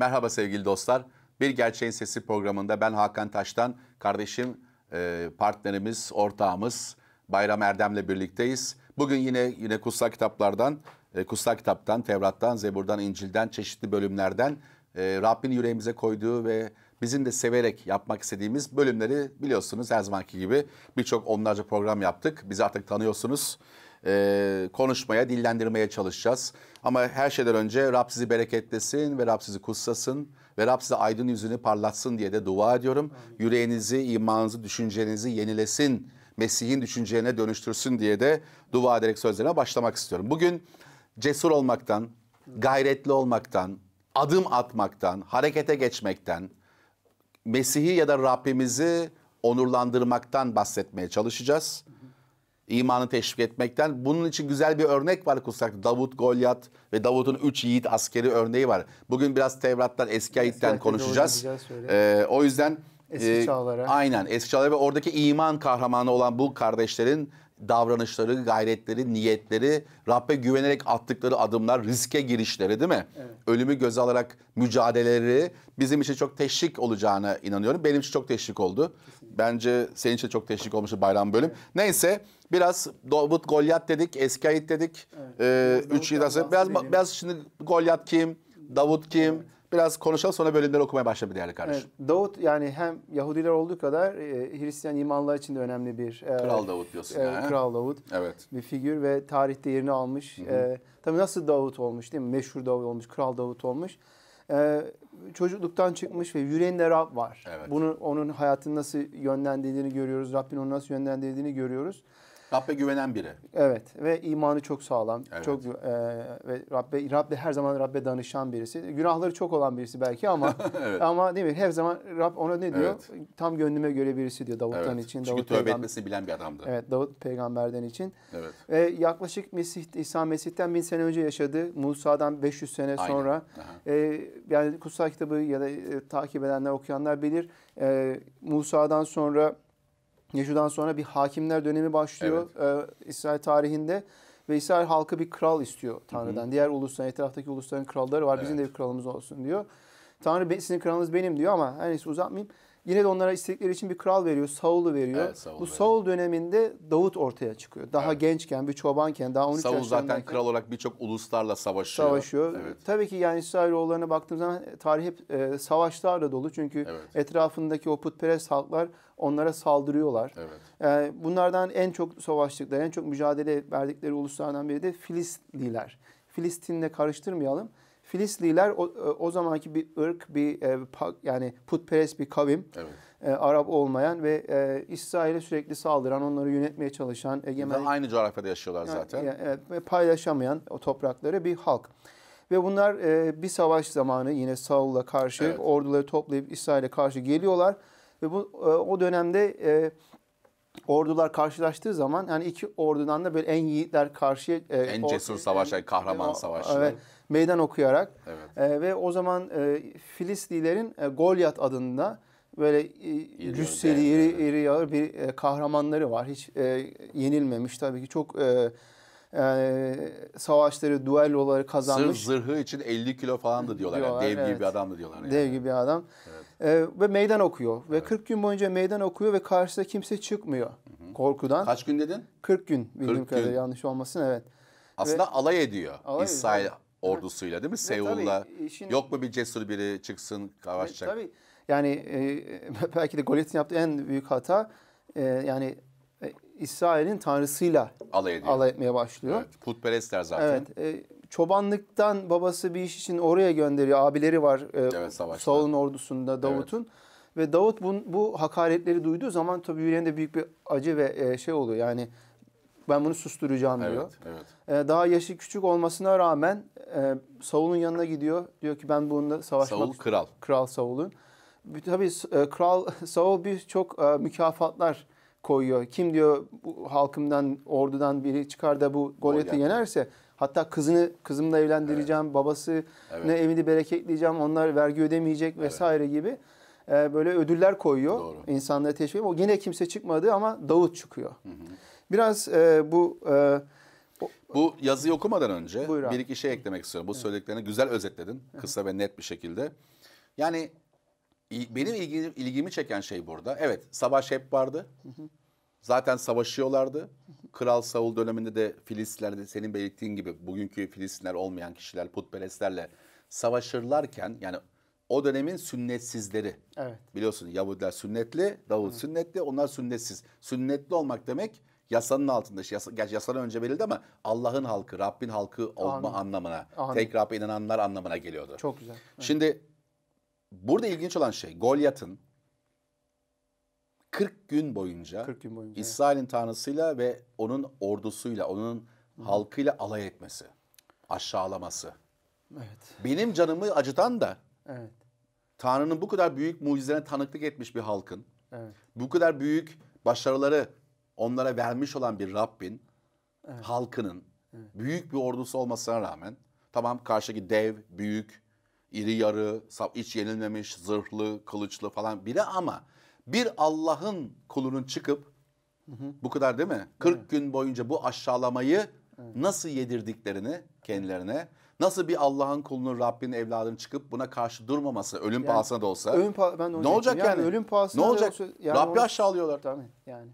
Merhaba sevgili dostlar. Bir Gerçeğin Sesi programında ben Hakan Taş'tan kardeşim, e, partnerimiz, ortağımız Bayram Erdem'le birlikteyiz. Bugün yine yine kutsal kitaplardan, e, kutsal kitaptan, Tevrat'tan, Zebur'dan, İncil'den, çeşitli bölümlerden e, Rabbin yüreğimize koyduğu ve bizim de severek yapmak istediğimiz bölümleri biliyorsunuz her zamanki gibi birçok onlarca program yaptık. Bizi artık tanıyorsunuz e, konuşmaya, dillendirmeye çalışacağız. Ama her şeyden önce Rab sizi bereketlesin ve Rab sizi kutsasın ve Rab size aydın yüzünü parlatsın diye de dua ediyorum. Amin. Yüreğinizi, imanınızı, düşüncenizi yenilesin, Mesih'in düşüncelerine dönüştürsün diye de dua ederek sözlerine başlamak istiyorum. Bugün cesur olmaktan, gayretli olmaktan, adım atmaktan, harekete geçmekten, Mesih'i ya da Rabbimizi onurlandırmaktan bahsetmeye çalışacağız. Hı hı imanı teşvik etmekten. Bunun için güzel bir örnek var kutsakta. Davut, Golyat ve Davut'un üç yiğit askeri örneği var. Bugün biraz Tevrat'tan, eski ayetten konuşacağız. Ee, o yüzden... Eski e, çağlara. E, aynen eski çağlara ve oradaki iman kahramanı olan bu kardeşlerin davranışları, gayretleri, niyetleri, Rabbe güvenerek attıkları adımlar, riske girişleri değil mi? Evet. Ölümü göz alarak mücadeleleri bizim için çok teşvik olacağına inanıyorum. Benim için çok teşvik oldu. Bence senin için çok teşvik olmuştu bayram bölüm. Evet. Neyse biraz Davut Golyat dedik, eski ayet dedik. Evet. Ee, biraz üç yıl biraz, biraz şimdi Golyat kim, Davut kim? Evet. Biraz konuşalım sonra bölümleri okumaya başlayalım değerli kardeşim. Evet, Davut yani hem Yahudiler olduğu kadar e, Hristiyan imanlar için de önemli bir... E, Kral Davut diyorsun. E, yani. Kral Davut. Evet. Bir figür ve tarihte yerini almış. Hı hı. E, tabii nasıl Davut olmuş değil mi? Meşhur Davut olmuş, Kral Davut olmuş. E, çocukluktan çıkmış ve yüreğinde Rab var. Evet. Bunu onun hayatını nasıl yönlendirdiğini görüyoruz. Rabbin onu nasıl yönlendirdiğini görüyoruz. Rabbe güvenen biri. Evet ve imanı çok sağlam. Evet. Çok e, ve Rabbe Rabbe her zaman Rabbe danışan birisi. Günahları çok olan birisi belki ama evet. ama değil mi? Her zaman Rab ona ne diyor? Evet. Tam gönlüme göre birisi diyor Davut'tan evet. için. Çünkü Davut tövbe etmesini bilen bir adamdı. Evet Davut peygamberden için. Evet. Ve yaklaşık Mesih İsa Mesih'ten bin sene önce yaşadı. Musa'dan 500 sene Aynen. sonra. Aha. E, yani kutsal kitabı ya da e, takip edenler okuyanlar bilir. E, Musa'dan sonra Yeşu'dan sonra bir hakimler dönemi başlıyor evet. e, İsrail tarihinde. Ve İsrail halkı bir kral istiyor Tanrı'dan. Hı hı. Diğer ulusların, etraftaki ulusların kralları var. Evet. Bizim de bir kralımız olsun diyor. Tanrı sizin kralınız benim diyor ama her neyse uzatmayayım. Yine de onlara istedikleri için bir kral veriyor. Saul'u veriyor. Evet, Saul Bu Saul döneminde Davut ortaya çıkıyor. Daha evet. gençken, bir çobanken, daha 13 Saul yaşlarındayken. Saul zaten kral olarak birçok uluslarla savaşıyor. Savaşıyor. Evet. Tabii ki yani İsrailoğullarına baktığımız zaman tarih hep e, savaşlarla dolu. Çünkü evet. etrafındaki o putperest halklar onlara saldırıyorlar. Evet. E, bunlardan en çok savaştıkları, en çok mücadele verdikleri uluslardan biri de Filistinliler. Filistin'le karıştırmayalım. Filisliler o, e, o zamanki bir ırk, bir e, yani putperest bir kavim. Evet. E, Arap olmayan ve e, İsrail'e sürekli saldıran, onları yönetmeye çalışan, egemen... Aynı coğrafyada yaşıyorlar zaten. Yani, evet, ve paylaşamayan o toprakları bir halk. Ve bunlar e, bir savaş zamanı yine Saul'la karşı evet. orduları toplayıp İsrail'e karşı geliyorlar. Ve bu e, o dönemde e, ordular karşılaştığı zaman yani iki ordudan da böyle en yiğitler karşıya... E, en cesur savaşçı, kahraman e, savaşçı. Evet meydan okuyarak evet. e, ve o zaman e, Filislilerin e, Golyat adında böyle e, cüsseli iri, iri yağır bir e, kahramanları var. Hiç e, yenilmemiş tabii ki çok e, e, savaşları, duelloları kazanmış. Sırf zırhı için 50 kilo falandı diyorlar. diyorlar yani dev evet. gibi bir adamdı diyorlar. Yani. Dev gibi bir adam. Evet. E, ve meydan okuyor. Evet. Ve 40 gün boyunca meydan okuyor ve karşısına kimse çıkmıyor Hı-hı. korkudan. Kaç gün dedin? 40 gün bildiğim 40 kadarıyla yanlış olmasın evet. Aslında ve, alay ediyor alay İsrail ediyor ordusuyla değil mi? Seul'la. Işin... E, Yok mu bir cesur biri çıksın savaşacak? E, tabii. Yani e, belki de Goliath'in yaptığı en büyük hata e, yani e, İsrail'in tanrısıyla alay, alay etmeye başlıyor. Evet, putperestler zaten. Evet. E, çobanlıktan babası bir iş için oraya gönderiyor. Abileri var e, evet, savaşta. Saul'un ordusunda Davut'un. Evet. Ve Davut bu, bu hakaretleri duyduğu zaman tabii yüreğinde büyük bir acı ve e, şey oluyor. Yani ben bunu susturacağım diyor. Evet. Ee, daha yaşı küçük olmasına rağmen e, Saul'un yanına gidiyor. Diyor ki ben bununla savaşmak Saul kral. Kral Saul'un. Tabii e, kral Saul birçok e, mükafatlar koyuyor. Kim diyor bu halkımdan, ordudan biri çıkar da bu Goliath'ı yenerse hatta kızını kızımla evlendireceğim, evet. ne evet. evini bereketleyeceğim, onlar vergi ödemeyecek vesaire evet. gibi e, böyle ödüller koyuyor. Doğru. İnsanları teşvik O yine kimse çıkmadı ama Davut çıkıyor. Hı hı. Biraz e, bu... E, bu yazıyı okumadan önce Buyur bir iki şey eklemek istiyorum. Bu söylediklerini güzel özetledin. Kısa ve net bir şekilde. Yani benim ilgimi, ilgimi çeken şey burada. Evet savaş hep vardı. Zaten savaşıyorlardı. Kral Saul döneminde de Filistinler'de senin belirttiğin gibi bugünkü Filistinler olmayan kişiler putperestlerle savaşırlarken yani o dönemin sünnetsizleri. Evet. Biliyorsun Yahudiler sünnetli, Davut sünnetli, onlar sünnetsiz. Sünnetli olmak demek yasanın altında. Yasa, gerçi yasadan önce belirdi ama Allah'ın halkı, Rabbin halkı olma Anladım. anlamına. Anladım. Tek Rabbe inananlar anlamına geliyordu. Çok güzel. Evet. Şimdi burada ilginç olan şey Golyat'ın 40 gün boyunca, 40 gün boyunca İsrail'in tanrısıyla ve onun ordusuyla, onun Hı. halkıyla alay etmesi, aşağılaması. Evet. Benim canımı acıtan da evet. Tanrı'nın bu kadar büyük mucizelerine tanıklık etmiş bir halkın, evet. bu kadar büyük başarıları onlara vermiş olan bir Rabbin evet. halkının evet. büyük bir ordusu olmasına rağmen tamam karşıdaki dev, büyük, iri yarı, iç yenilmemiş, zırhlı, kılıçlı falan biri ama bir Allah'ın kulunun çıkıp hı hı. bu kadar değil mi? Evet. 40 gün boyunca bu aşağılamayı evet. nasıl yedirdiklerini kendilerine Nasıl bir Allah'ın kulunun Rabbinin evladının çıkıp buna karşı durmaması ölüm yani, pahasına da olsa. Ölüm pah ben ne olacak yani? yani? Ölüm pahasına ne olacak? Olsa, yani Rabbi aşağılıyorlar. Tabii yani.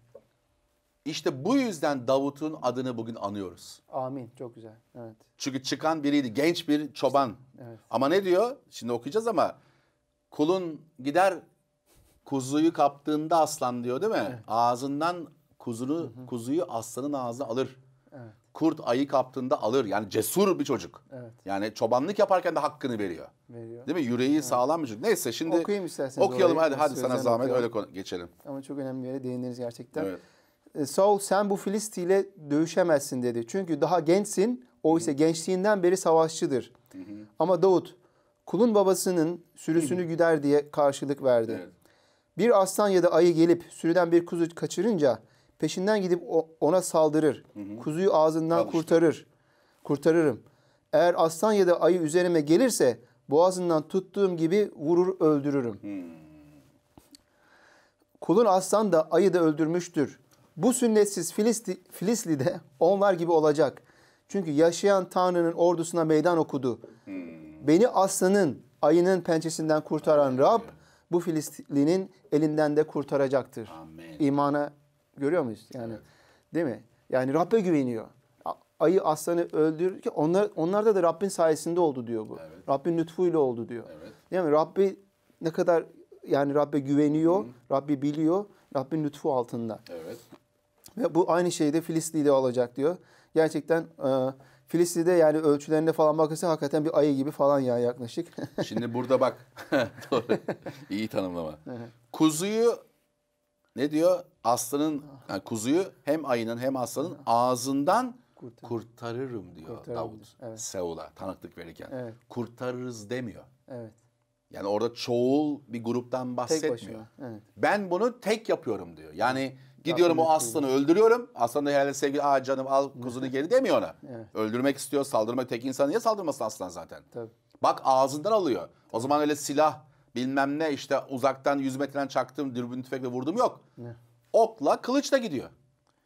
İşte bu yüzden Davut'un adını bugün anıyoruz. Amin. Çok güzel. Evet. Çünkü çıkan biriydi. Genç bir çoban. Evet. Ama ne diyor? Şimdi okuyacağız ama kulun gider kuzuyu kaptığında aslan diyor değil mi? Evet. Ağzından kuzunu kuzuyu aslanın ağzına alır. Evet. Kurt ayı kaptığında alır. Yani cesur bir çocuk. Evet. Yani çobanlık yaparken de hakkını veriyor. Veriyor. Değil mi? Yüreği evet. sağlam bir çocuk. Neyse şimdi okuyayım isterseniz. Okuyalım orayı. hadi hadi sana zahmet okuyorum. öyle geçelim. Ama çok önemli bir yere değindiniz gerçekten. Evet. E, Saul sen bu Filisti dövüşemezsin dedi. Çünkü daha gençsin. O ise gençliğinden beri savaşçıdır. Hı hı. Ama Davut kulun babasının sürüsünü güder diye karşılık verdi. Evet. Bir aslan ya da ayı gelip sürüden bir kuzu kaçırınca peşinden gidip ona saldırır. Kuzuyu ağzından Alıştı. kurtarır. Kurtarırım. Eğer aslan ya da ayı üzerime gelirse boğazından tuttuğum gibi vurur öldürürüm. Kulun aslan da ayı da öldürmüştür. Bu sünnetsiz Filisti, Filisli de onlar gibi olacak. Çünkü yaşayan Tanrı'nın ordusuna meydan okudu. Beni aslanın, ayının pençesinden kurtaran Rab bu Filistlinin elinden de kurtaracaktır. Amen. İmana görüyor muyuz? Yani değil mi? Yani Rab'be güveniyor. Ayı aslanı öldürür ki onlar onlarda da Rabbin sayesinde oldu diyor bu. Evet. Rabbin lütfuyla oldu diyor. Evet. Değil mi? Rabbi ne kadar yani Rabbe güveniyor, Hı. Rabbi biliyor, Rabbin lütfu altında. Evet. Ve bu aynı şeyi de Filistin'de olacak diyor. Gerçekten e, Filistin'de yani ölçülerine falan bakırsa hakikaten bir ayı gibi falan ya yaklaşık. Şimdi burada bak. Doğru. İyi tanımlama. Kuzuyu ne diyor? Aslanın yani kuzuyu hem ayının hem aslanın ağzından Kurtarır. kurtarırım diyor kurtarırım. Davut. Evet. Seul'a tanıklık verirken. Evet. Kurtarırız demiyor. Evet. Yani orada çoğul bir gruptan bahsetmiyor. Tek evet. Ben bunu tek yapıyorum diyor. Yani Gidiyorum o aslanı öldürüyorum. Aslan da herhalde sevgili aa canım al kuzunu geri demiyor ona. Evet. Öldürmek istiyor saldırmak. Tek insan niye saldırmasın aslan zaten? Tabii. Bak ağzından alıyor. O zaman öyle silah bilmem ne işte uzaktan 100 metreden çaktığım dürbün tüfekle vurdum yok. Ne? Okla kılıçla gidiyor.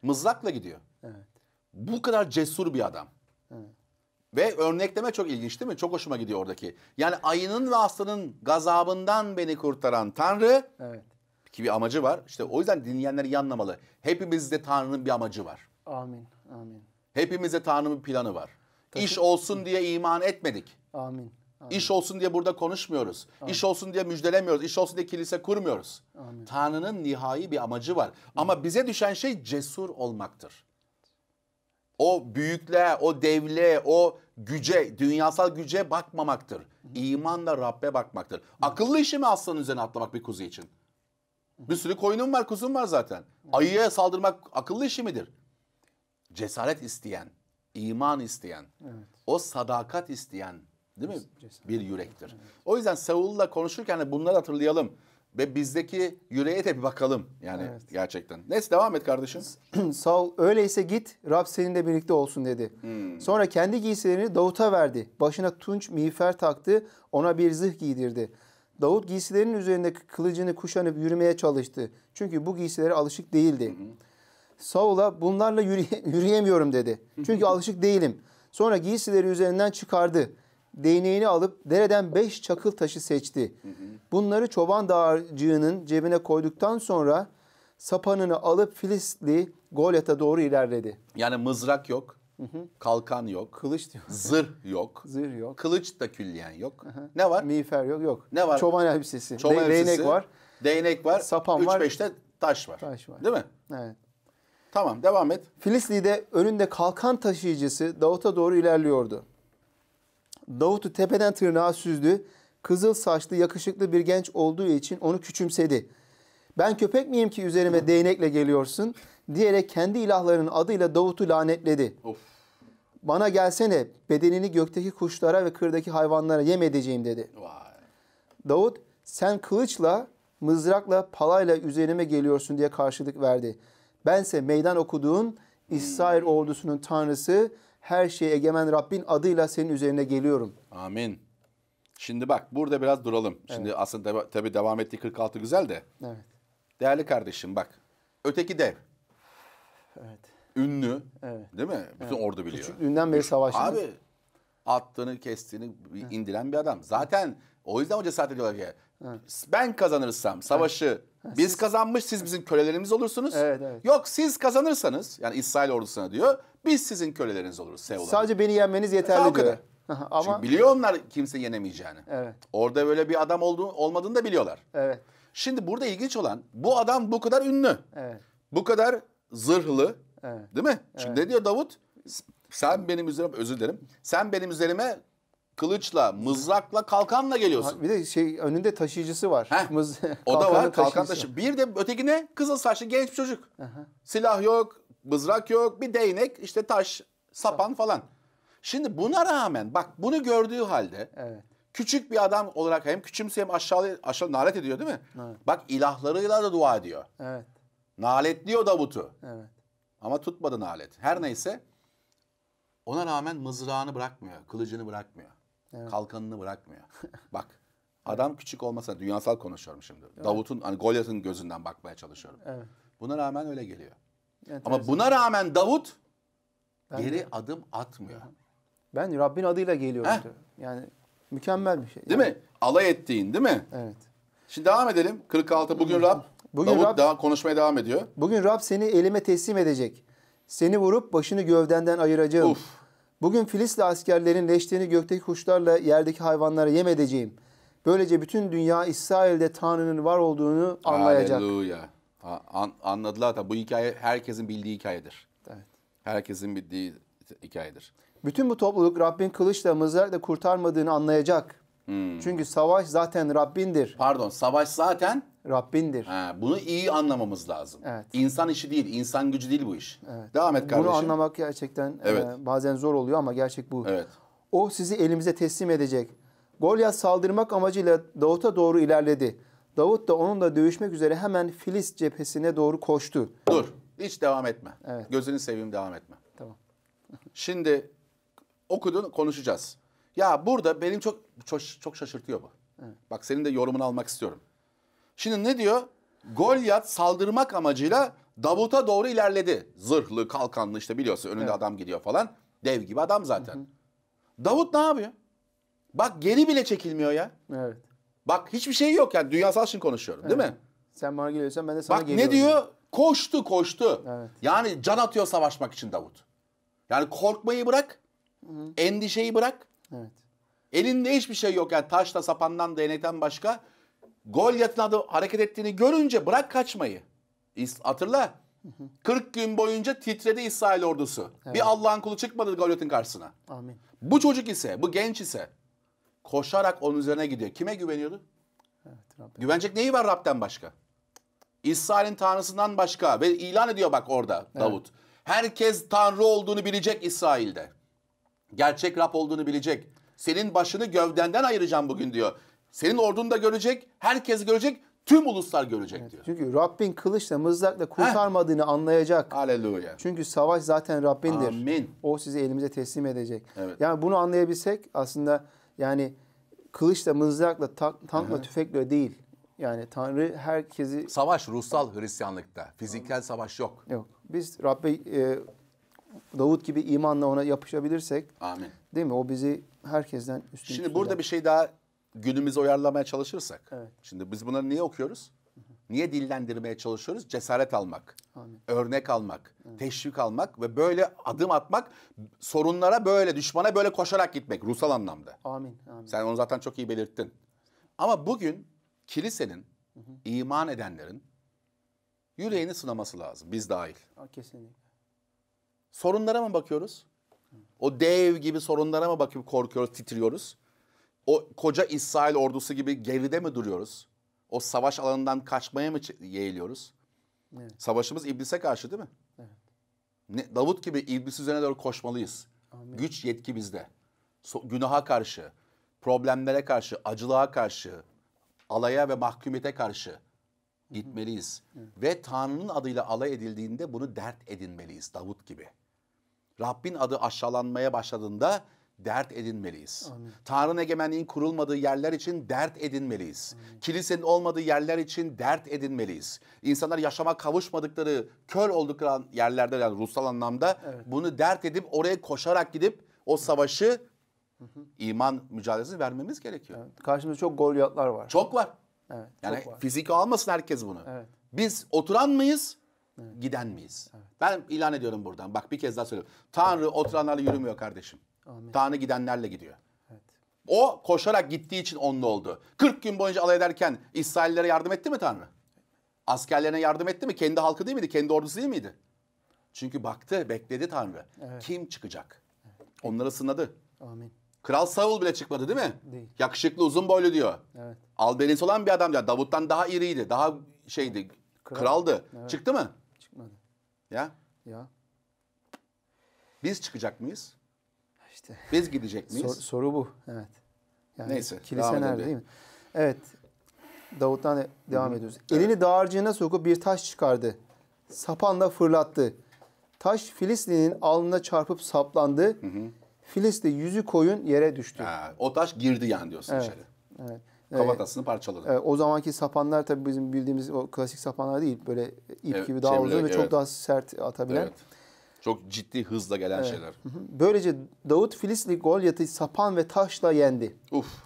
Mızrakla gidiyor. Evet. Bu kadar cesur bir adam. Evet. Ve örnekleme çok ilginç değil mi? Çok hoşuma gidiyor oradaki. Yani ayının ve aslanın gazabından beni kurtaran Tanrı evet ki bir amacı var. İşte o yüzden dinleyenler iyi anlamalı. Hepimizde Tanrı'nın bir amacı var. Amin. Amin. Hepimizde Tanrı'nın bir planı var. Tabii. İş olsun diye iman etmedik. Amin. Amin. İş olsun diye burada konuşmuyoruz. Amin. İş olsun diye müjdelemiyoruz. İş olsun diye kilise kurmuyoruz. Amin. Tanrı'nın nihai bir amacı var. Amin. Ama bize düşen şey cesur olmaktır. O büyükle, o devle, o güce, dünyasal güce bakmamaktır. İmanla Rabbe bakmaktır. Akıllı işi mi aslanın üzerine atlamak bir kuzu için? Bir sürü koyunum var, kuzum var zaten. Ayıya saldırmak akıllı işi midir? Cesaret isteyen, iman isteyen, evet. o sadakat isteyen değil mi? Cesaret. Bir yürektir. Evet. O yüzden Seul'la konuşurken de bunları hatırlayalım ve bizdeki yüreğe de bir bakalım yani evet. gerçekten. Neyse devam et kardeşim. Saul öyleyse git Rab seninle birlikte olsun dedi. Hmm. Sonra kendi giysilerini Davut'a verdi. Başına tunç miğfer taktı ona bir zırh giydirdi. Davut giysilerinin üzerindeki kılıcını kuşanıp yürümeye çalıştı. Çünkü bu giysilere alışık değildi. Saul'a bunlarla yürüye, yürüyemiyorum dedi. Çünkü alışık değilim. Sonra giysileri üzerinden çıkardı. Değneğini alıp dereden beş çakıl taşı seçti. Bunları çoban dağarcığının cebine koyduktan sonra sapanını alıp Filistli Golyat'a doğru ilerledi. Yani mızrak yok, Hı hı. Kalkan yok. Kılıç diyor. Zır yok. Zır yok. Kılıç da külliyen yok. Hı hı. Ne var? Miğfer yok. Yok. Ne var? Çoban elbisesi. Çoban elbisesi. Değnek var. Değnek var. Sapan Üç var. Üç beşte taş var. Taş var. Değil mi? Evet. Tamam devam et. Filisli'de önünde kalkan taşıyıcısı Davut'a doğru ilerliyordu. Davut'u tepeden tırnağa süzdü. Kızıl saçlı yakışıklı bir genç olduğu için onu küçümsedi. Ben köpek miyim ki üzerime değnekle geliyorsun diyerek kendi ilahlarının adıyla Davut'u lanetledi. Of. Bana gelsene bedenini gökteki kuşlara ve kırdaki hayvanlara yem edeceğim dedi. Vay. Davut sen kılıçla, mızrakla, palayla üzerime geliyorsun diye karşılık verdi. Bense meydan okuduğun İsrail hmm. ordusunun tanrısı her şeye egemen Rabbin adıyla senin üzerine geliyorum. Amin. Şimdi bak burada biraz duralım. Şimdi evet. aslında tabi, devam etti 46 güzel de. Evet. Değerli kardeşim bak. Öteki dev. Evet ünlü evet. değil mi? Bütün evet. ordu biliyor. Küçüklüğünden beri savaşçı. Abi attığını kestiğini evet. indiren bir adam. Zaten o yüzden o cesaret ediyorlar ki evet. ben kazanırsam savaşı evet. biz siz... kazanmış siz bizim kölelerimiz olursunuz. Evet, evet. Yok siz kazanırsanız yani İsrail ordusuna diyor biz sizin köleleriniz oluruz Sadece beni yenmeniz yeterli ha, diyor. Ama... Çünkü biliyor onlar kimse yenemeyeceğini. Evet. Orada böyle bir adam olduğunu, olmadığını da biliyorlar. Evet. Şimdi burada ilginç olan bu adam bu kadar ünlü. Evet. Bu kadar zırhlı, Evet. Değil mi? Çünkü evet. ne diyor Davut? Sen benim üzerime özür dilerim. Sen benim üzerime kılıçla, mızrakla, kalkanla geliyorsun. bir de şey önünde taşıyıcısı var. Mız, o da var. Kalkan taşı. Bir de öteki ne? Kızıl saçlı genç bir çocuk. Aha. Silah yok, mızrak yok, bir değnek, işte taş, sapan falan. Şimdi buna rağmen bak bunu gördüğü halde evet. küçük bir adam olarak hem küçümseyip hem aşağı, aşağı nalet ediyor değil mi? Evet. Bak ilahlarıyla da dua ediyor. Evet. Naletliyor Davut'u. Evet. Ama tutmadın alet. Her neyse ona rağmen mızrağını bırakmıyor, kılıcını bırakmıyor. Evet. Kalkanını bırakmıyor. Bak adam küçük olmasa dünyasal konuşuyorum şimdi. Evet. Davut'un hani Golyat'ın gözünden bakmaya çalışıyorum. Evet. Buna rağmen öyle geliyor. Evet, Ama buna rağmen Davut ben geri de. adım atmıyor. Ben Rabbin adıyla geliyorum Heh. diyor. Yani mükemmel bir şey. Değil yani... mi? Alay ettiğin değil mi? Evet. Şimdi devam edelim. 46 bugün Rab Bugün Davut Rab, daha konuşmaya devam ediyor. Bugün Rab seni elime teslim edecek. Seni vurup başını gövdenden ayıracağım. Uf. Bugün Filisli askerlerin leşlerini gökteki kuşlarla yerdeki hayvanlara yem edeceğim. Böylece bütün dünya İsrail'de Tanrı'nın var olduğunu anlayacak. Hallelujah. An, anladılar da bu hikaye herkesin bildiği hikayedir. Evet. Herkesin bildiği hikayedir. Bütün bu topluluk Rabbin kılıçla mızrakla kurtarmadığını anlayacak. Hmm. Çünkü savaş zaten Rabbindir. Pardon savaş zaten Rabbindir. Ha, bunu iyi anlamamız lazım. Evet. İnsan işi değil, insan gücü değil bu iş. Evet. Devam et kardeşim. Bunu anlamak gerçekten e, evet. e, bazen zor oluyor ama gerçek bu. Evet. O sizi elimize teslim edecek. Golyat saldırmak amacıyla Davut'a doğru ilerledi. Davut da onunla dövüşmek üzere hemen Filist cephesine doğru koştu. Dur. Hiç devam etme. Evet. Gözünü seveyim devam etme. Tamam. Şimdi okudun konuşacağız. Ya burada benim çok çok, çok şaşırtıyor bu. Evet. Bak senin de yorumunu almak istiyorum. Şimdi ne diyor? Golyat saldırmak amacıyla Davut'a doğru ilerledi. Zırhlı, kalkanlı işte biliyorsun önünde evet. adam gidiyor falan. Dev gibi adam zaten. Hı hı. Davut ne yapıyor? Bak geri bile çekilmiyor ya. Evet. Bak hiçbir şey yok yani dünyasal için konuşuyorum evet. değil mi? Sen bana geliyorsan ben de sana Bak, geliyorum. Bak ne diyor? Koştu koştu. Evet. Yani can atıyor savaşmak için Davut. Yani korkmayı bırak. Hı hı. Endişeyi bırak. Evet. Elinde hiçbir şey yok yani taşla sapandan değnekten başka Golyat'ın adı hareket ettiğini görünce bırak kaçmayı. Hatırla. 40 gün boyunca titredi İsrail ordusu. Evet. Bir Allah'ın kulu çıkmadı Golyat'ın karşısına. Amin. Bu çocuk ise, bu genç ise koşarak onun üzerine gidiyor. Kime güveniyordu? Evet, Rabbim. Güvenecek neyi var Rab'den başka? İsrail'in tanrısından başka ve ilan ediyor bak orada evet. Davut. Herkes tanrı olduğunu bilecek İsrail'de. Gerçek Rab olduğunu bilecek. Senin başını gövdenden ayıracağım bugün diyor. Senin ordun da görecek, herkes görecek, tüm uluslar görecek evet, diyor. Çünkü Rabbin kılıçla mızrakla kurtarmadığını Heh. anlayacak. Haleluya. Çünkü savaş zaten Rabbindir. Amin. O sizi elimize teslim edecek. Evet. Yani bunu anlayabilsek aslında yani kılıçla mızrakla tankla Aha. tüfekle değil. Yani Tanrı herkesi... Savaş ruhsal Hristiyanlıkta. Fiziksel savaş yok. Yok. Biz Rabbe e, Davut gibi imanla ona yapışabilirsek... Amin. Değil mi? O bizi herkesten üstün... Şimdi üstünden. burada bir şey daha günümüzü uyarlamaya çalışırsak. Evet. Şimdi biz bunları niye okuyoruz? Niye dillendirmeye çalışıyoruz? Cesaret almak, Amin. örnek almak, evet. teşvik almak ve böyle adım atmak, sorunlara böyle, düşmana böyle koşarak gitmek ruhsal anlamda. Amin. Amin. Sen onu zaten çok iyi belirttin. Ama bugün kilisenin, hı hı. iman edenlerin yüreğini sınaması lazım biz dahil. Kesinlikle. Sorunlara mı bakıyoruz? Hı. O dev gibi sorunlara mı bakıp korkuyoruz, titriyoruz? o koca İsrail ordusu gibi geride mi duruyoruz? O savaş alanından kaçmaya mı yeğliyoruz? Evet. Savaşımız iblise karşı değil mi? Evet. Davut gibi iblis üzerine doğru koşmalıyız. Amin. Güç yetki bizde. So, günaha karşı, problemlere karşı, acılığa karşı, alaya ve mahkumiyete karşı gitmeliyiz. Hı Ve Tanrı'nın adıyla alay edildiğinde bunu dert edinmeliyiz Davut gibi. Rabbin adı aşağılanmaya başladığında dert edinmeliyiz. Amin. Tanrı'nın egemenliğin kurulmadığı yerler için dert edinmeliyiz. Amin. Kilisenin olmadığı yerler için dert edinmeliyiz. İnsanlar yaşama kavuşmadıkları, kör oldukları yerlerde yani ruhsal anlamda evet. bunu dert edip oraya koşarak gidip o savaşı Hı hı. iman mücadelesi vermemiz gerekiyor. Evet. Karşımızda çok golyatlar var. Çok var. Evet, yani çok var. fizik almasın herkes bunu. Evet. Biz oturan mıyız? Evet. Giden miyiz? Evet. Ben ilan ediyorum buradan. Bak bir kez daha söylüyorum. Tanrı oturanlarla yürümüyor kardeşim. Amin. Tanrı gidenlerle gidiyor. Evet. O koşarak gittiği için onlu oldu. 40 gün boyunca alay ederken İsraillere yardım etti mi Tanrı? Askerlerine yardım etti mi? Kendi halkı değil miydi? Kendi ordusu değil miydi? Çünkü baktı, bekledi Tanrı. Evet. Kim çıkacak? Evet. Onları sınadı. Amin. Kral Saul bile çıkmadı değil mi? Değil. Yakışıklı, uzun boylu diyor. Evet. Albenisi olan bir adam diyor. Davut'tan daha iriydi, daha şeydi, Kral. kraldı. Evet. Çıktı mı? Çıkmadı. Ya? Ya. Biz çıkacak mıyız? İşte. Biz gidecek miyiz? Sor, soru bu. Evet. Yani Neyse. Kilise nerede değil mi? Evet. Davut'tan devam Hı. ediyoruz. Evet. Elini dağarcığına sokup bir taş çıkardı. Sapanla fırlattı. Taş Filistin'in alnına çarpıp saplandı. Hı hı. Filistin yüzü koyun yere düştü. Ha, o taş girdi yani diyorsun evet, içeri. Evet. Kafatasını parçaladı. Evet, o zamanki sapanlar tabii bizim bildiğimiz o klasik sapanlar değil. Böyle ip evet, gibi daha uzun ve evet. çok daha sert atabilen. Evet. Çok ciddi hızla gelen evet. şeyler. Böylece Davut Filisli Golyat'ı sapan ve taşla yendi. Uf.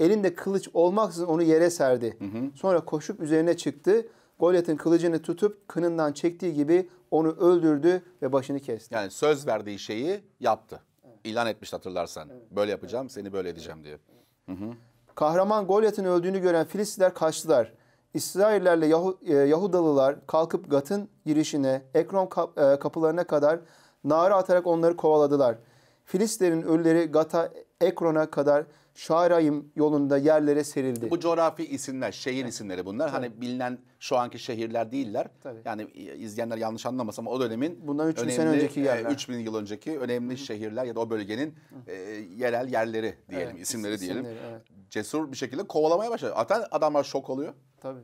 Elinde kılıç olmaksızın onu yere serdi. Hı hı. Sonra koşup üzerine çıktı. Golyat'ın kılıcını tutup kınından çektiği gibi onu öldürdü ve başını kesti. Yani söz verdiği şeyi yaptı. İlan etmiş hatırlarsan. Evet. Böyle yapacağım, evet. seni böyle edeceğim diye. Hı hı. Kahraman Golyat'ın öldüğünü gören Filistiler kaçtılar. İsraillerle e, Yahudalılar kalkıp Gat'ın girişine, Ekron e, kapılarına kadar nara atarak onları kovaladılar. Filistlerin ölüleri Gat'a, Ekron'a kadar şairayım yolunda yerlere serildi. Bu coğrafi isimler, şehir evet. isimleri bunlar. Hani Tabii. Hani bilinen şu anki şehirler değiller. Tabii. Yani e, izleyenler yanlış anlamasın ama o dönemin bundan 3000 sene önceki e, yerler. 3000 yıl önceki önemli hı şehirler ya da o bölgenin e, yerel yerleri diyelim, evet. isimleri diyelim. İsimleri, evet. Cesur bir şekilde kovalamaya başladı. Zaten adamlar şok oluyor. Tabii.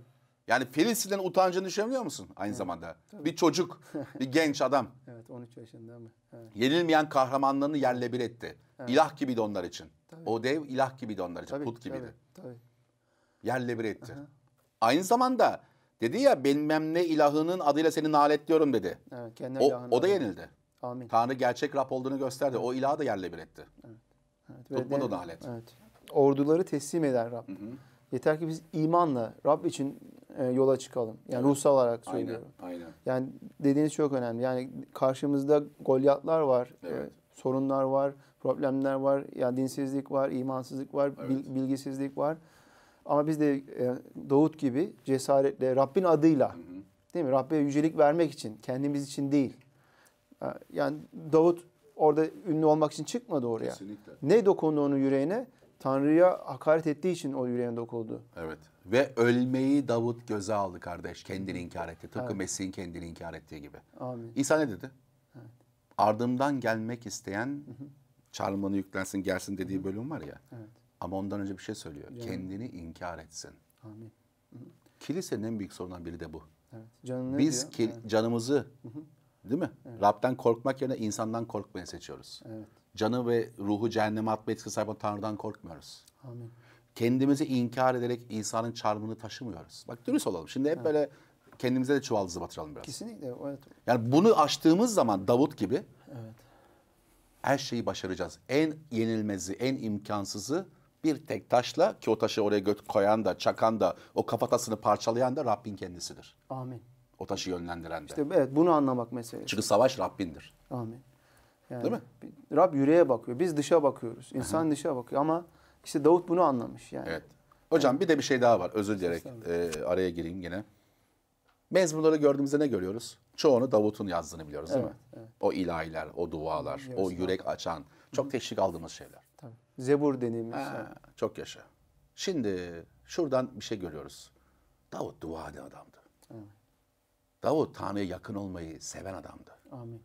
Yani Filistin'den utancını düşünebiliyor musun aynı evet, zamanda? Tabii. Bir çocuk, bir genç adam. evet 13 yaşında mı? Evet. Yenilmeyen kahramanlığını yerle bir etti. Evet. İlah gibiydi onlar için. Tabii. O dev ilah gibiydi onlar için, tabii, put gibiydi. Tabii, tabii. Yerle bir etti. Aha. Aynı zamanda dedi ya bilmem ne ilahının adıyla seni naletliyorum dedi. Evet, kendi o, o da yenildi. Amin. Tanrı gerçek Rab olduğunu gösterdi. O ilahı da yerle bir etti. Evet. Evet, Tutmadı o nalet. Evet. Orduları teslim eder Rab. Hı hı. Yeter ki biz imanla Rab için e, yola çıkalım. Yani evet. ruhsal olarak söylüyorum. Aynen, aynen. Yani dediğiniz çok önemli. Yani karşımızda golyatlar var. E, evet. E, sorunlar var, problemler var. Yani dinsizlik var, imansızlık var, evet. bilgisizlik var. Ama biz de e, Davut gibi cesaretle Rabbin adıyla hı hı. değil mi? Rabbe yücelik vermek için, kendimiz için değil. E, yani Davut orada ünlü olmak için çıkmadı oraya. Kesinlikle. Ne dokundu onun yüreğine? Tanrı'ya hakaret ettiği için o yüreğine dokuldu. Evet. Ve ölmeyi Davut göze aldı kardeş. Kendini inkar etti. Tıpkı evet. Mesih'in kendini inkar ettiği gibi. Amin. İsa ne dedi? Evet. Ardımdan gelmek isteyen hı çarmıhını yüklensin gelsin dediği Hı-hı. bölüm var ya. Evet. Ama ondan önce bir şey söylüyor. Yani. Kendini inkar etsin. Amin. Hı-hı. Kilisenin en büyük sorundan biri de bu. Evet. Biz ki- evet. canımızı Hı-hı. değil mi? Evet. Rab'den korkmak yerine insandan korkmayı seçiyoruz. Evet canı ve ruhu cehenneme atma etkisi sahip Tanrı'dan korkmuyoruz. Amin. Kendimizi inkar ederek insanın çarmını taşımıyoruz. Bak dürüst olalım. Şimdi hep evet. böyle kendimize de çuvaldızı batıralım biraz. Kesinlikle evet. Yani bunu açtığımız zaman Davut gibi evet. her şeyi başaracağız. En yenilmezi, en imkansızı bir tek taşla ki o taşı oraya göt koyan da, çakan da, o kafatasını parçalayan da Rabbin kendisidir. Amin. O taşı yönlendiren de. İşte evet bunu anlamak meselesi. Çünkü savaş Rabbindir. Amin. Yani Değil mi? Rab yüreğe bakıyor. Biz dışa bakıyoruz. İnsan dışa bakıyor ama işte Davut bunu anlamış yani. Evet. Hocam yani, bir de bir şey daha var. Özür dileyerek e, araya gireyim yine. Mezmurları gördüğümüzde ne görüyoruz? Çoğunu Davut'un yazdığını biliyoruz evet, değil mi? Evet. O ilahiler, o dualar, Biliyoruz o yürek abi. açan, çok teşvik aldığımız şeyler. Tabii. Zebur dediğimiz. Şey. Çok yaşa. Şimdi şuradan bir şey görüyoruz. Davut dua eden adamdı. Evet. Davut Tanrı'ya yakın olmayı seven adamdı. Amin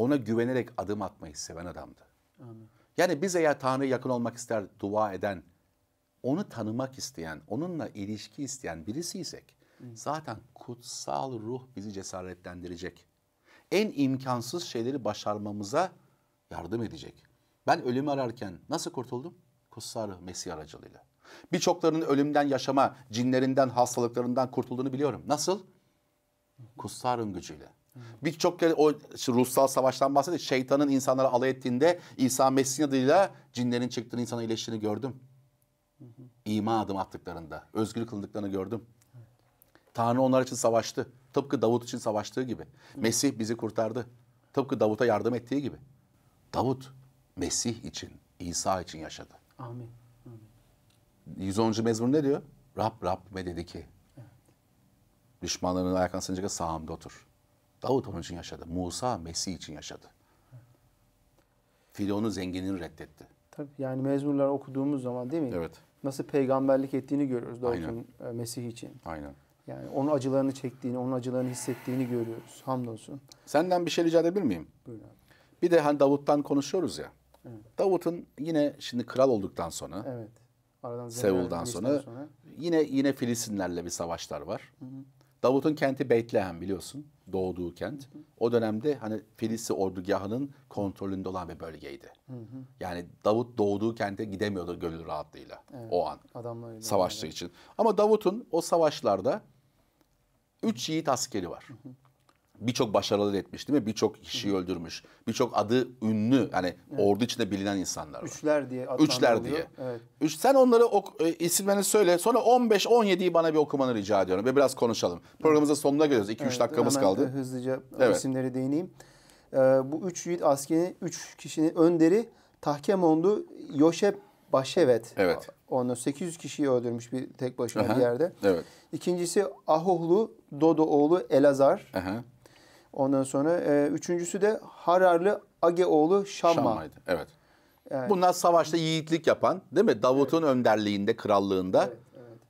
ona güvenerek adım atmayı seven adamdı. Amin. Yani biz eğer Tanrıya yakın olmak ister, dua eden, onu tanımak isteyen, onunla ilişki isteyen birisiysek Hı. zaten kutsal ruh bizi cesaretlendirecek. En imkansız şeyleri başarmamıza yardım edecek. Ben ölümü ararken nasıl kurtuldum? Kutsal ruh Mesih aracılığıyla. Birçoklarının ölümden yaşama, cinlerinden, hastalıklarından kurtulduğunu biliyorum. Nasıl? Kutsal ruhun gücüyle. Birçok kere o ruhsal savaştan bahsediyor. Şeytanın insanlara alay ettiğinde İsa Mesih'in adıyla cinlerin çıktığını, insana iyileştiğini gördüm. İma adım attıklarında, özgür kıldıklarını gördüm. Tanrı onlar için savaştı. Tıpkı Davut için savaştığı gibi. Mesih bizi kurtardı. Tıpkı Davut'a yardım ettiği gibi. Davut Mesih için, İsa için yaşadı. Amin. Amin. 110. mezmur ne diyor? Rab Rabbime dedi ki. Evet. Düşmanlarının ayaklarına sığınacak sağımda otur. Davut onun için yaşadı. Musa Mesih için yaşadı. Filonu zenginini reddetti. Tabii yani mezmurlar okuduğumuz zaman değil mi? Evet. Nasıl peygamberlik ettiğini görüyoruz Davut'un e, Mesih için. Aynen. Yani onun acılarını çektiğini, onun acılarını hissettiğini görüyoruz. Hamdolsun. Senden bir şey rica edebilir miyim? Buyurun. Bir de hani Davut'tan konuşuyoruz ya. Evet. Davut'un yine şimdi kral olduktan sonra Evet. Aradan Seul'dan sonra, sonra yine yine Filistinlerle bir savaşlar var. Hı hı. Davut'un kenti Beytlehem biliyorsun. Doğduğu kent. Hı hı. O dönemde hani Filisti ordugahının kontrolünde olan bir bölgeydi. Hı hı. Yani Davut doğduğu kente gidemiyordu gönül rahatlığıyla evet, o an. Adamlarıyla. Savaştığı yani. için. Ama Davut'un o savaşlarda üç yiğit askeri var. Hı hı birçok başarılı etmiş değil mi? Birçok kişiyi öldürmüş. Birçok adı ünlü hani evet. ordu içinde bilinen insanlar Üçler diye Üçler diye. Evet. Üç, sen onları ok, e, isimlerini söyle. Sonra 15-17'yi bana bir okumanı rica ediyorum ve biraz konuşalım. Programımızın sonuna geliyoruz. 2-3 evet, dakikamız hemen kaldı. E, hızlıca evet. isimlere değineyim. Ee, bu üç yiğit askerin, üç kişinin önderi Tahkemondu Yoşep Başevet. Evet. Onu 800 kişiyi öldürmüş bir tek başına Aha. bir yerde. Evet. İkincisi Ahohlu Dodo oğlu Elazar. Aha. Ondan sonra e, üçüncüsü de Hararlı Ageoğlu Şamma. Şam'aydı. Evet. evet. Bunlar savaşta yiğitlik yapan değil mi? Davut'un evet. önderliğinde, krallığında evet,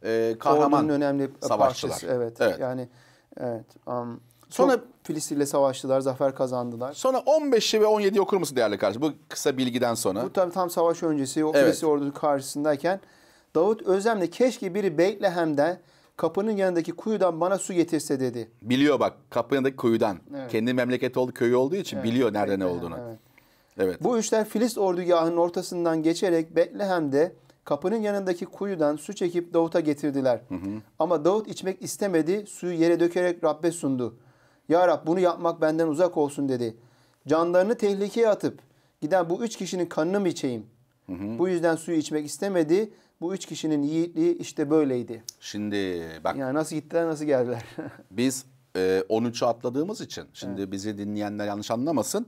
evet. E, kahraman Ordunun önemli savaşçılar. Parçası, evet. evet. Yani evet. Um, Sonra ile savaştılar, zafer kazandılar. Sonra 15'i ve 17'yi okur musun değerli kardeşim? Bu kısa bilgiden sonra. Bu tabii tam savaş öncesi o evet. Filistin ordusu karşısındayken Davut Özlem'le keşke biri Beytlehem'de kapının yanındaki kuyudan bana su getirse dedi. Biliyor bak kapının yanındaki kuyudan. Evet. Kendi memleket oldu, köyü olduğu için evet. biliyor nerede ne olduğunu. Evet. evet. Bu üçler Filist ordugahının ortasından geçerek Betlehem'de kapının yanındaki kuyudan su çekip Davut'a getirdiler. Hı hı. Ama Davut içmek istemedi, suyu yere dökerek Rab'be sundu. Ya Rab bunu yapmak benden uzak olsun dedi. Canlarını tehlikeye atıp giden bu üç kişinin kanını mı içeyim? Hı hı. Bu yüzden suyu içmek istemedi bu üç kişinin yiğitliği işte böyleydi. Şimdi bak. Yani nasıl gittiler nasıl geldiler. biz e, 13'ü atladığımız için şimdi evet. bizi dinleyenler yanlış anlamasın.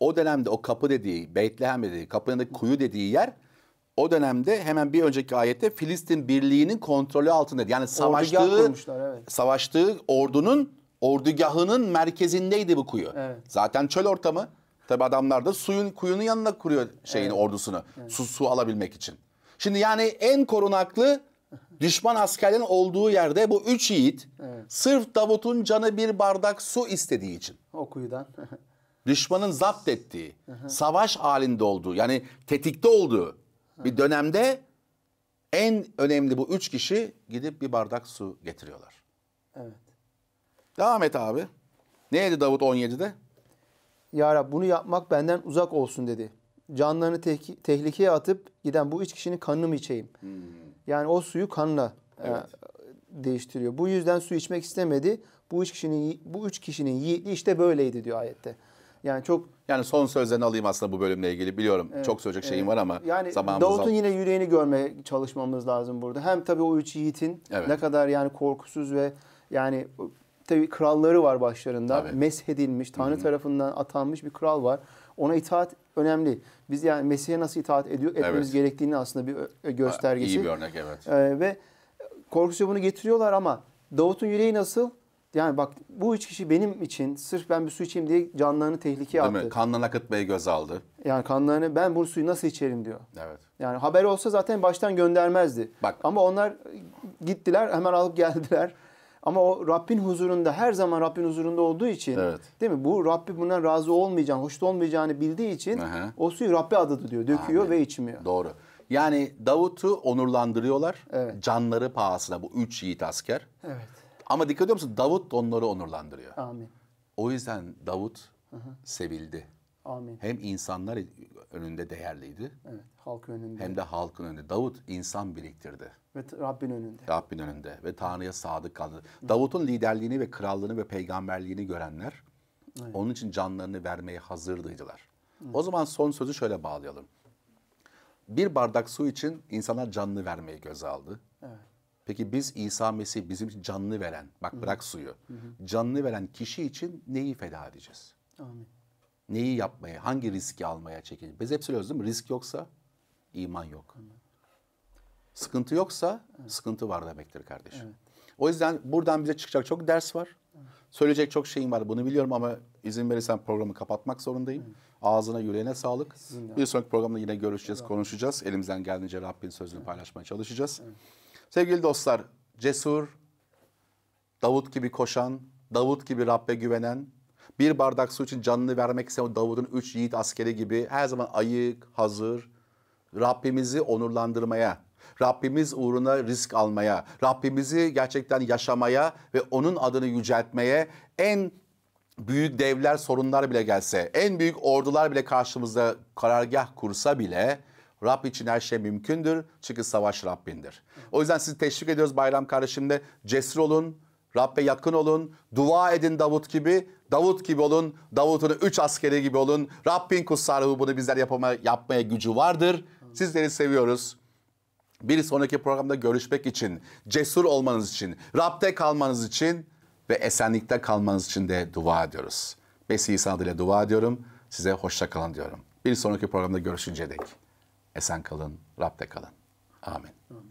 O dönemde o kapı dediği, Beytlehem dediği, kapının kuyu dediği yer o dönemde hemen bir önceki ayette Filistin birliğinin kontrolü altındaydı. Yani savaştığı evet. savaştığı ordunun ordugahının merkezindeydi bu kuyu. Evet. Zaten çöl ortamı. Tabi adamlar da suyun kuyunun yanına kuruyor şeyini evet. ordusunu. Evet. Su su alabilmek için. Şimdi yani en korunaklı düşman askerlerin olduğu yerde bu üç yiğit evet. sırf Davut'un canı bir bardak su istediği için. O kuyudan. düşmanın zapt ettiği, savaş halinde olduğu yani tetikte olduğu bir dönemde en önemli bu üç kişi gidip bir bardak su getiriyorlar. Evet. Devam et abi. Neydi Davut 17'de? Ya Rab bunu yapmak benden uzak olsun dedi canlarını tehki, tehlikeye atıp giden bu üç kişinin kanını mı içeyim? Hmm. Yani o suyu kanla e, evet. e, değiştiriyor. Bu yüzden su içmek istemedi. Bu üç kişinin bu üç kişinin yiğitliği işte böyleydi diyor ayette. Yani çok yani son sözlerini alayım aslında bu bölümle ilgili biliyorum evet, çok söyleyecek evet. şeyim var ama yani Davut'un al... yine yüreğini görme çalışmamız lazım burada. Hem tabii o üç yiğitin evet. ne kadar yani korkusuz ve yani tabii kralları var başlarında. Evet. Meshedilmiş, Tanrı Hı-hı. tarafından atanmış bir kral var. Ona itaat önemli. Biz yani Mesih'e nasıl itaat ediyor etmemiz evet. gerektiğini aslında bir göstergesi. İyi bir örnek evet. Ee, ve korkusu bunu getiriyorlar ama Davut'un yüreği nasıl? Yani bak bu üç kişi benim için sırf ben bir su içeyim diye canlarını tehlikeye Değil attı. Mi? Kanlarını akıtmayı göz aldı. Yani kanlarını ben bu suyu nasıl içerim diyor. Evet. Yani haber olsa zaten baştan göndermezdi. Bak. Ama onlar gittiler hemen alıp geldiler. Ama o Rabbin huzurunda her zaman Rabbin huzurunda olduğu için evet. değil mi? Bu Rabbi bundan razı olmayacağını, hoşta olmayacağını bildiği için Aha. o suyu Rabbi adı diyor. Döküyor Amin. ve içmiyor. Doğru. Yani Davut'u onurlandırıyorlar. Evet. Canları pahasına bu üç yiğit asker. Evet. Ama dikkat ediyor musun? Davut onları onurlandırıyor. Amin. O yüzden Davut hı sevildi. Amin. Hem insanlar önünde değerliydi. Evet, halk önünde. Hem de halkın önünde. Davut insan biriktirdi. Ve Rabbin önünde. Rabbin önünde ve Tanrı'ya sadık kaldı. Davut'un liderliğini ve krallığını ve peygamberliğini görenler evet. onun için canlarını vermeye hazırdıydılar. Hı. O zaman son sözü şöyle bağlayalım. Bir bardak su için insanlar canını vermeye göz aldı. Evet. Peki biz İsa Mesih bizim için canını veren, bak Hı. bırak suyu, Hı. canını veren kişi için neyi feda edeceğiz? Amin. Neyi yapmaya, hangi riski almaya çekin? Biz hep söylüyoruz değil mi? Risk yoksa iman yok. Sıkıntı yoksa evet. sıkıntı var demektir kardeşim. Evet. O yüzden buradan bize çıkacak çok ders var. Söyleyecek çok şeyim var bunu biliyorum ama izin verirsen programı kapatmak zorundayım. Evet. Ağzına yüreğine sağlık. Kesinlikle. Bir sonraki programda yine görüşeceğiz, evet. konuşacağız. Elimizden geldiğince Rabbin sözünü evet. paylaşmaya çalışacağız. Evet. Sevgili dostlar, cesur, Davut gibi koşan, Davut gibi Rabbe güvenen, bir bardak su için canını vermek isteyen Davud'un üç yiğit askeri gibi her zaman ayık, hazır, Rabbimizi onurlandırmaya, Rabbimiz uğruna risk almaya, Rabbimizi gerçekten yaşamaya ve onun adını yüceltmeye en büyük devler sorunlar bile gelse, en büyük ordular bile karşımızda karargah kursa bile Rab için her şey mümkündür. Çünkü savaş Rabbindir. O yüzden sizi teşvik ediyoruz bayram kardeşimde. Cesur olun, Rabbe yakın olun, dua edin Davut gibi, Davut gibi olun, Davut'un üç askeri gibi olun. Rabbin kutsarı bunu bizler yapama, yapmaya gücü vardır. Sizleri seviyoruz. Bir sonraki programda görüşmek için, cesur olmanız için, Rab'de kalmanız için ve esenlikte kalmanız için de dua ediyoruz. Mesih İsa adıyla dua ediyorum. Size hoşça kalın diyorum. Bir sonraki programda görüşünceye dek. Esen kalın, Rab'de kalın. Amin. Amin.